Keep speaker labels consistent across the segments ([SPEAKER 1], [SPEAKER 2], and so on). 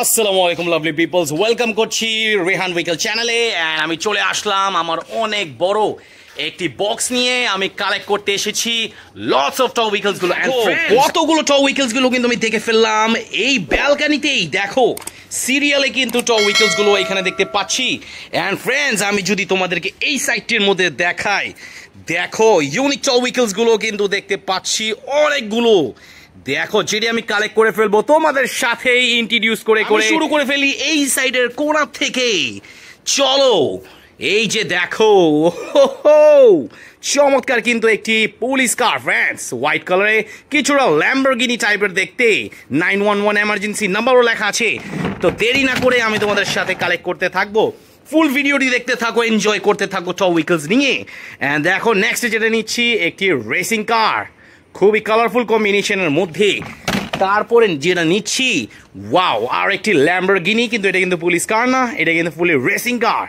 [SPEAKER 1] আসসালামু আলাইকুম lovely people's welcome করছি রেহান উইকেল চ্যানেলে অ্যান্ড আমি চলে আসলাম আমার অনেক বড় একটি বক্স নিয়ে আমি কালেক্ট করতে এসেছি লটস অফ টপ উইকেলস গুলো কতগুলো টপ উইকেলস গুলো কিন্তু আমি দেখে ফেললাম এই ব্যালকানিতেই দেখো সিরিয়ালে কিন্তু টপ উইকেলস গুলো এখানে দেখতে পাচ্ছি অ্যান্ড ফ্রেন্ডস আমি যদি তোমাদেরকে এই সাইটটির মধ্যে দেখাই দেখো ইউনিক টপ উইকেলস গুলো কিন্তু দেখতে পাচ্ছি অনেকগুলো দেখো যেটি আমি কালেক্ট করে ফেলবো তোমাদের সাথেই ইন্ট্রোডিউস করে করে শুরু করে ফেলি এই সাইডের কোনার থেকে চলো এই যে দেখো চমৎকার কিন্তু একটি পুলিশ কার ফ্রেন্ডস হোয়াইট কালারে কিছুটা ল্যাম্বরগিনি টাইপের দেখতে নাইন ওয়ান ওয়ান এমার্জেন্সি নাম্বারও লেখা আছে তো দেরি না করে আমি তোমাদের সাথে কালেক্ট করতে থাকবো ফুল ভিডিওটি দেখতে থাকো এনজয় করতে থাকো টপ উইকেলস নিয়ে অ্যান্ড দেখো নেক্সট যেটা নিচ্ছি একটি রেসিং কার খুবই কালারফুল কম্বিনেশনের মধ্যে তারপরে যেটা নিচ্ছি ওয়াও আর একটি ল্যাম্বরগিনি কিন্তু এটা কিন্তু পুলিশ কার না এটা কিন্তু police racing car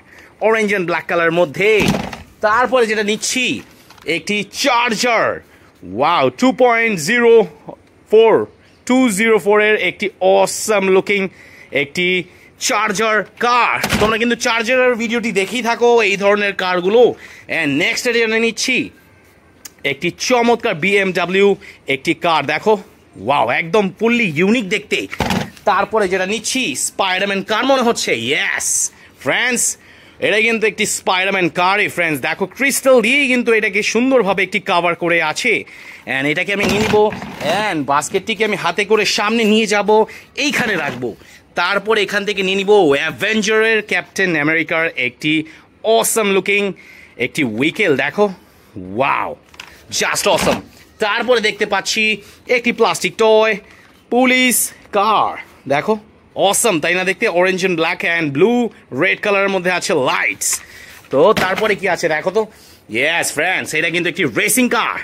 [SPEAKER 1] orange and black কালারের মধ্যে তারপরে যেটা নিচ্ছি একটি charger wow two point zero four two zero ফোরের একটি অসাম লুকিং একটি চার্জার কার তোমরা কিন্তু চার্জারের ভিডিওটি দেখেই থাকো এই ধরনের কারগুলো অ্যান্ড নেক্সট যেটা নিচ্ছি একটি চমৎকার বিএমডাব্লিউ একটি কার দেখো ওয়াও একদম ফুললি ইউনিক দেখতে তারপরে যেটা নিচ্ছি স্পাইডারম্যান কার মনে হচ্ছে ইয়াস ফ্রেন্ডস এটা কিন্তু একটি স্পাইডারম্যান কারই ফ্রেন্ডস দেখো ক্রিস্টাল দিয়েই কিন্তু এটাকে সুন্দরভাবে একটি কাভার করে আছে অ্যান্ড এটাকে আমি নিয়ে নিব অ্যান্ড বাস্কেটটিকে আমি হাতে করে সামনে নিয়ে যাব এইখানে রাখবো তারপর এখান থেকে নিয়ে নিব অ্যাভেঞ্জারের ক্যাপ্টেন আমেরিকার একটি অসম লুকিং একটি উইকেল দেখো ওয়াও জাস্ট অসম তারপরে দেখতে পাচ্ছি একটি প্লাস্টিক টয় পুলিশ কার দেখো অসম তাই না দেখতে orange and black and blue red কালারের মধ্যে আছে লাইটস তো তারপরে কি আছে দেখো তো ইয়েস ফ্রেন্ডস এটা কিন্তু একটি রেসিং কার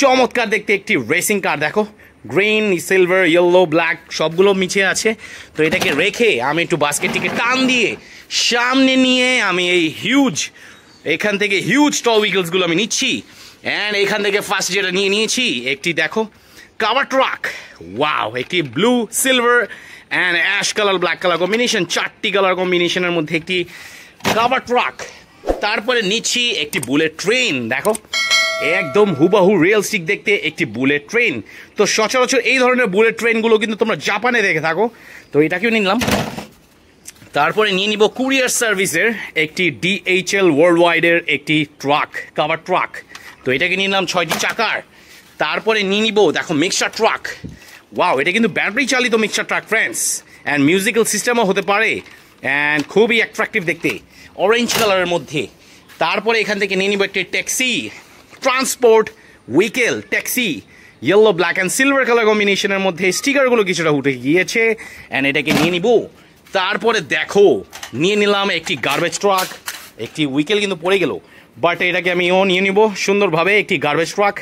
[SPEAKER 1] চমৎকার দেখতে একটি রেসিং কার দেখো গ্রিন সিলভার ইয়েলো ব্ল্যাক সবগুলো মিছে আছে তো এটাকে রেখে আমি একটু বাস্কেটটিকে টান দিয়ে সামনে নিয়ে আমি এই হিউজ এখান থেকে হিউজ টল উইকেলসগুলো আমি নিচ্ছি অ্যান্ড এখান থেকে ফার্স্ট যেটা নিয়ে নিয়েছি একটি দেখো কাভার ট্রাক ওয়াও একটি blue silver and ash colour black colour combination চারটি কালার কম্বিনেশনের মধ্যে একটি কাভার ট্রাক তারপরে নিচ্ছি একটি বুলেট ট্রেন দেখো একদম হুবাহু রেল স্টিক দেখতে একটি বুলেট ট্রেন তো সচরাচর এই ধরনের বুলেট ট্রেনগুলো কিন্তু তোমরা জাপানে দেখে থাকো তো এটাকেও নিলাম তারপরে নিয়ে নিব কুরিয়ার সার্ভিসের একটি ডিএইচএল ওয়ার্ল্ড ওয়াইডের একটি ট্রাক কাভার ট্রাক তো এটাকে নিয়ে নিলাম ছয়টি চাকার তারপরে নিয়ে নিব দেখো মিক্সার ট্রাক ওয়াও এটা কিন্তু ব্যাটারি চালিত mixer truck friends and musical সিস্টেমও হতে পারে অ্যান্ড খুবই অ্যাট্রাকটিভ দেখতে অরেঞ্জ কালারের মধ্যে তারপরে এখান থেকে নিয়ে নিব একটি taxi transport vehicle taxi yellow black and silver colour কম্বিনেশনের মধ্যে স্টিকারগুলো কিছুটা উঠে গিয়েছে অ্যান্ড এটাকে নিয়ে নিব তারপরে দেখো নিয়ে নিলাম একটি গার্বেজ ট্রাক একটি উইকেল কিন্তু পড়ে গেল বাট এটাকে আমি ও নিয়ে নিব সুন্দরভাবে একটি গার্বেজ ট্রাক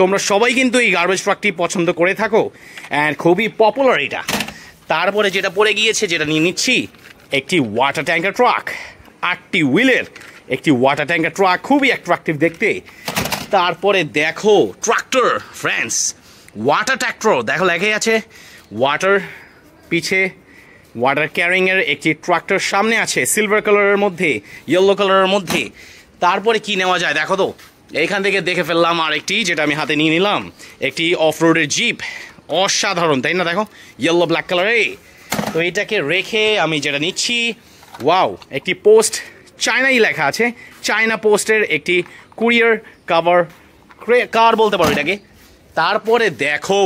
[SPEAKER 1] তোমরা সবাই কিন্তু এই গার্বেজ ট্রাকটি পছন্দ করে থাকো অ্যান্ড খুবই পপুলার এটা তারপরে যেটা পড়ে গিয়েছে যেটা নিয়ে নিচ্ছি একটি ওয়াটার ট্যাঙ্কার ট্রাক আটটি হুইলের একটি ওয়াটার ট্যাঙ্কার ট্রাক খুবই অ্যাট্রাকটিভ দেখতে তারপরে দেখো ট্রাক্টর ফ্রেন্ডস ওয়াটার ট্র্যাক্টর দেখো লেখাই আছে ওয়াটার পিছে ওয়াটার ক্যারিংয়ের একটি ট্রাক্টর সামনে আছে সিলভার কালারের মধ্যে ইয়েলো কালারের মধ্যে তারপরে কি নেওয়া যায় দেখো তো এইখান থেকে দেখে ফেললাম আর একটি যেটা আমি হাতে নিয়ে নিলাম একটি অফ রোডের জিপ অসাধারণ তাই না দেখো ইয়েলো ব্ল্যাক কালারে তো এটাকে রেখে আমি যেটা নিচ্ছি ওয়াও একটি পোস্ট চায়নাই লেখা আছে চায়না পোস্টের একটি কুরিয়ার কাভার কার বলতে পারো এটাকে তারপরে দেখো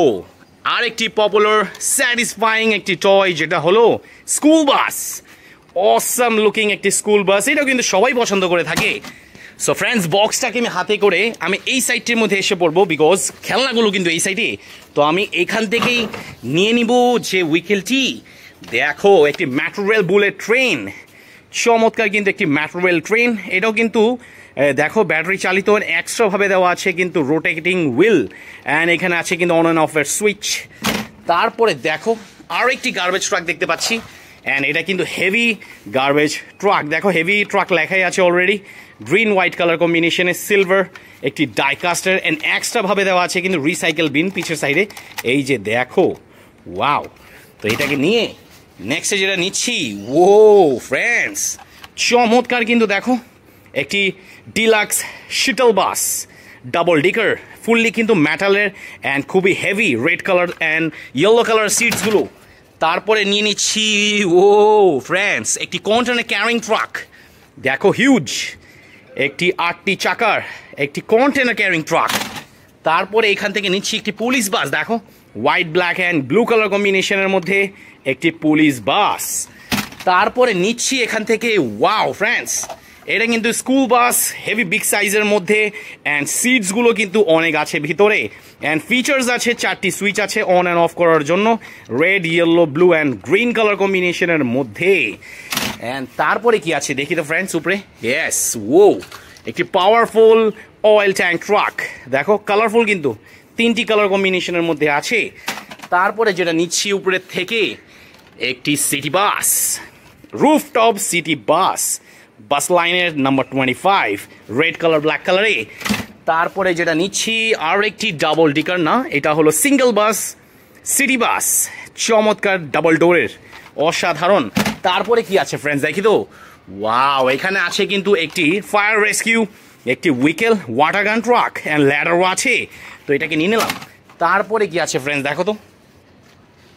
[SPEAKER 1] আর একটি পপুলার স্যাটিসফাইং একটি টয় যেটা হলো স্কুল বাস অসাম লুকিং একটি স্কুল বাস এটাও কিন্তু সবাই পছন্দ করে থাকে সো ফ্রেন্ডস বক্সটাকে আমি হাতে করে আমি এই সাইডটির মধ্যে এসে পড়বো বিকজ খেলনাগুলো কিন্তু এই সাইডে তো আমি এখান থেকেই নিয়ে নিব যে উইকেলটি দেখো একটি ম্যাট্রোরেল বুলেট ট্রেন চমৎকার কিন্তু একটি ম্যাট্রোরেল ট্রেন এটাও কিন্তু দেখো ব্যাটারি চালিত এক্সট্রাভাবে দেওয়া আছে কিন্তু রোটেটিং হুইল অ্যান্ড এখানে আছে কিন্তু অন অ্যান্ড অফের সুইচ তারপরে দেখো আরও একটি গার্বেজ ট্রাক দেখতে পাচ্ছি অ্যান্ড এটা কিন্তু হেভি গার্বেজ ট্রাক দেখো হেভি ট্রাক লেখাই আছে অলরেডি গ্রিন হোয়াইট কালার কম্বিনেশনে সিলভার একটি ডাইকাস্টার অ্যান্ড এক্সট্রাভাবে দেওয়া আছে কিন্তু রিসাইকেল বিন পিছের সাইডে এই যে দেখো ওয়াও তো এটাকে নিয়ে নেক্সটে যেটা নিচ্ছি ও ফ্রেন্ডস চমৎকার কিন্তু দেখো একটি deluxe shuttle bus double decker fully কিন্তু ম্যাটালের অ্যান্ড খুবই heavy red colour and yellow colour সিটসগুলো তারপরে নিয়ে নিচ্ছি ও ফ্রান্স একটি কন্টেনার ক্যারিং ট্রাক দেখো হিউজ একটি আটটি চাকার একটি কন্টেনার ক্যারিং ট্রাক তারপরে এখান থেকে নিচ্ছি একটি পুলিশ বাস দেখো white black and blue colour কম্বিনেশনের মধ্যে একটি পুলিশ বাস তারপরে নিচ্ছি এখান থেকে ওয়াও ফ্রান্স এটা কিন্তু স্কুল বাস হেভি বিগ সাইজের মধ্যে অ্যান্ড সিটসগুলো কিন্তু অনেক আছে ভিতরে অ্যান্ড ফিচার্স আছে চারটি সুইচ আছে অন অ্যান্ড অফ করার জন্য red yellow blue and green colour কম্বিনেশনের মধ্যে অ্যান্ড তারপরে কি আছে দেখি তো ফ্রেন্ডস উপরে ইয়েস ও একটি পাওয়ারফুল অয়েল ট্যাঙ্ক ট্রাক দেখো কালারফুল কিন্তু তিনটি কালার কম্বিনেশনের মধ্যে আছে তারপরে যেটা নিচ্ছি উপরের থেকে একটি city bus rooftop city bus bus লাইনের number twenty five red colour black কালারে তারপরে যেটা নিচ্ছি আর একটি ডাবল ডিকার না এটা হলো সিঙ্গেল বাস সিটি বাস চমৎকার ডাবল ডোরের অসাধারণ তারপরে কি আছে ফ্রেন্ডস দেখি তো ওয়াও এখানে আছে কিন্তু একটি ফায়ার রেস্কিউ একটি vehicle water gun truck and ল্যাডারও আছে তো এটাকে নিয়ে নিলাম তারপরে কি আছে ফ্রেন্ডস দেখো তো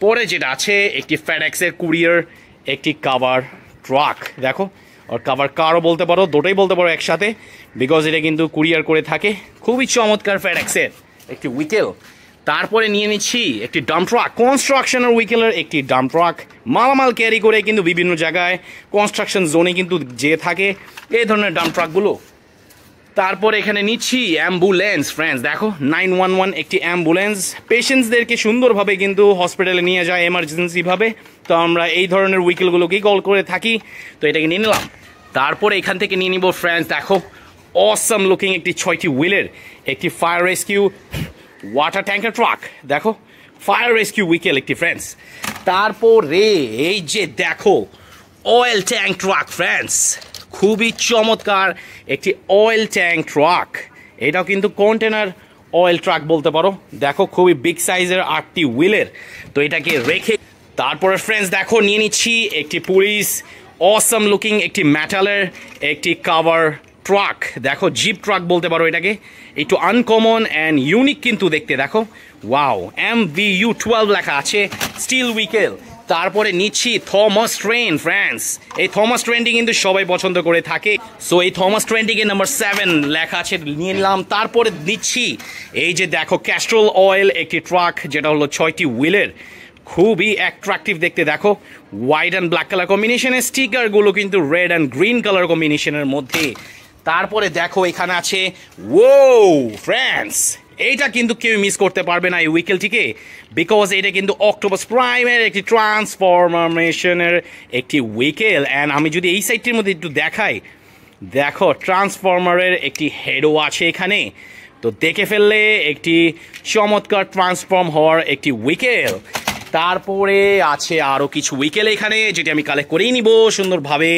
[SPEAKER 1] পরে যেটা আছে একটি ফ্যাডেক্সের কুরিয়ার একটি কাভার ট্রাক দেখো আর কাভার কারও বলতে পারো দুটোই বলতে পারো একসাথে বিকজ এটা কিন্তু কুরিয়ার করে থাকে খুবই চমৎকার ফ্যাডাক্সের একটি উইকেল তারপরে নিয়ে নিচ্ছি একটি ডাম্প ট্রাক কনস্ট্রাকশনের উইকেলের একটি ডাম্প ট্রাক মালামাল ক্যারি করে কিন্তু বিভিন্ন জায়গায় কনস্ট্রাকশন জোনে কিন্তু যে থাকে এই ধরনের ডাম্প ট্রাকগুলো তারপর এখানে নিচ্ছি অ্যাম্বুলেন্স ফ্রেন্ডস দেখো নাইন ওয়ান ওয়ান একটি অ্যাম্বুলেন্স পেশেন্টসদেরকে সুন্দরভাবে কিন্তু হসপিটালে নিয়ে যায় এমার্জেন্সিভাবে তো আমরা এই ধরনের উইকেলগুলোকেই কল করে থাকি তো এটাকে নিয়ে নিলাম তারপর এখান থেকে নিয়ে নিব ফ্রেন্ডস দেখো অসম লুকিং একটি ছয়টি হুইলের একটি ফায়ার রেস্কিউ ওয়াটার ট্যাঙ্কের ট্রাক দেখো ফায়ার রেস্কিউ উইকেল একটি ফ্রেন্ডস তারপরে এই যে দেখো অয়েল ট্যাঙ্ক ট্রাক ফ্রেন্ডস খুবই চমৎকার একটি অয়েল ট্যাঙ্ক ট্রাক এটাও কিন্তু কন্টেনার অয়েল ট্রাক বলতে পারো দেখো খুবই বিগ সাইজের আটটি হুইলের তো এটাকে রেখে তারপরে ফ্রেন্ডস দেখো নিয়ে নিচ্ছি একটি পুলিশ অসাম লুকিং একটি ম্যাটালের একটি কাভার ট্রাক দেখো জিপ ট্রাক বলতে পারো এটাকে একটু আনকমন অ্যান্ড ইউনিক কিন্তু দেখতে দেখো wow M B U twelve লেখা আছে স্টিল উইকেল তারপরে নিচ্ছি থমাস ট্রেন ফ্রান্স এই থমাস ট্রেনটি কিন্তু সবাই পছন্দ করে থাকে সো এই থমাস ট্রেনটিকে নাম্বার সেভেন লেখা আছে নিয়ে নিলাম তারপরে নিচ্ছি এই যে দেখো ক্যাস্ট্রোল অয়েল একটি ট্রাক যেটা হলো ছয়টি হুইলের খুবই অ্যাট্রাকটিভ দেখতে দেখো হোয়াইট অ্যান্ড ব্ল্যাক কালার কম্বিনেশনের স্টিকারগুলো কিন্তু রেড অ্যান্ড গ্রিন কালার কম্বিনেশনের মধ্যে তারপরে দেখো এখানে আছে ও ফ্রেন্ডস এইটা কিন্তু কেউ মিস করতে পারবে না এই উইকেলটিকে বিকজ এটা কিন্তু অক্টোবস প্রাইমের একটি ট্রান্সফরমেশনের একটি উইকেল অ্যান্ড আমি যদি এই সাইডটির মধ্যে একটু দেখাই দেখো ট্রান্সফর্মারের একটি হেডও আছে এখানে তো দেখে ফেললে একটি চমৎকার ট্রান্সফর্ম হওয়ার একটি উইকেল তারপরে আছে আরও কিছু উইকেল এখানে যেটি আমি কালেক্ট করেই নিব সুন্দরভাবে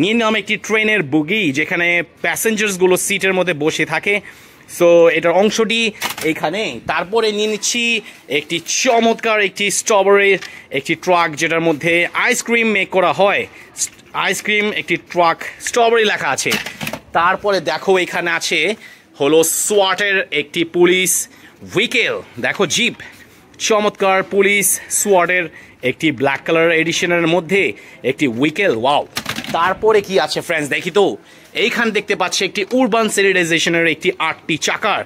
[SPEAKER 1] নিয়ে নিলাম একটি ট্রেনের বুগি যেখানে প্যাসেঞ্জার্সগুলো সিটের মধ্যে বসে থাকে সো এটার অংশটি এখানে তারপরে নিয়ে নিচ্ছি একটি চমৎকার একটি স্ট্রবেরির একটি ট্রাক যেটার মধ্যে আইসক্রিম মেক করা হয় আইসক্রিম একটি ট্রাক স্ট্রবেরি লেখা আছে তারপরে দেখো এখানে আছে হলো সোয়াটের একটি পুলিশ উইকেল দেখো জিপ চমৎকার পুলিশ সোয়ার্ডের একটি ব্ল্যাক কালার এডিশনের মধ্যে একটি উইকেল ওয়াও তারপরে কি আছে ফ্রেন্ডস দেখি তো এইখান দেখতে পাচ্ছি একটি উরবান সিরিডাইজেশনের একটি আটটি চাকার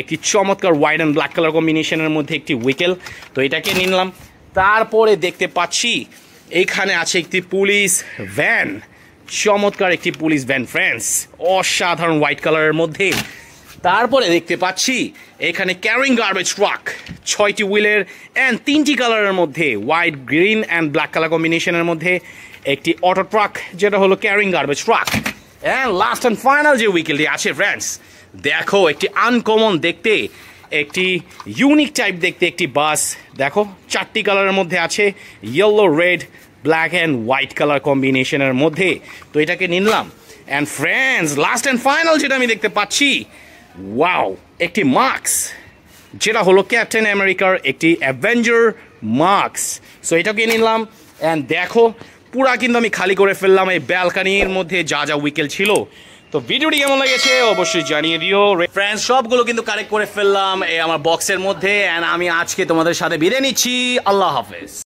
[SPEAKER 1] একটি চমৎকার হোয়াইট অ্যান্ড ব্ল্যাক কালার কম্বিনেশনের মধ্যে একটি উইকেল তো এটাকে নিলাম তারপরে দেখতে পাচ্ছি এইখানে আছে একটি পুলিশ ভ্যান চমৎকার একটি পুলিশ ভ্যান ফ্রেন্ডস অসাধারণ হোয়াইট কালারের মধ্যে তারপরে দেখতে পাচ্ছি এখানে ক্যারিং গার্বেজ ট্রাক ছয়টি হুইলের অ্যান্ড তিনটি কালারের মধ্যে white green and black colour কম্বিনেশনের মধ্যে একটি অটো ট্রাক যেটা হলো carrying garbage truck and last and final যে উইকেলটি আছে ফ্রেন্ডস দেখো একটি আনকমন দেখতে একটি ইউনিক টাইপ দেখতে একটি বাস দেখো চারটি কালারের মধ্যে আছে yellow red black and white colour কম্বিনেশনের মধ্যে তো এটাকে নিলাম and friends last and final যেটা আমি দেখতে পাচ্ছি ওয়াও একটি মাস্ক যেটা হলো ক্যাপ্টেন আমেরিকার একটি অ্যাভেঞ্জার মাস্ক সো এটা কিনে নিলাম অ্যান্ড দেখো পুরা কিন্তু আমি খালি করে ফেললাম এই ব্যালকানির মধ্যে যা যা উইকেল ছিল তো ভিডিওটি কেমন লেগেছে অবশ্যই জানিয়ে দিও ফ্রেন্ডস সবগুলো কিন্তু কালেক্ট করে ফেললাম এই আমার বক্সের মধ্যে অ্যান্ড আমি আজকে তোমাদের সাথে বিদায় নিচ্ছি আল্লাহ হাফেজ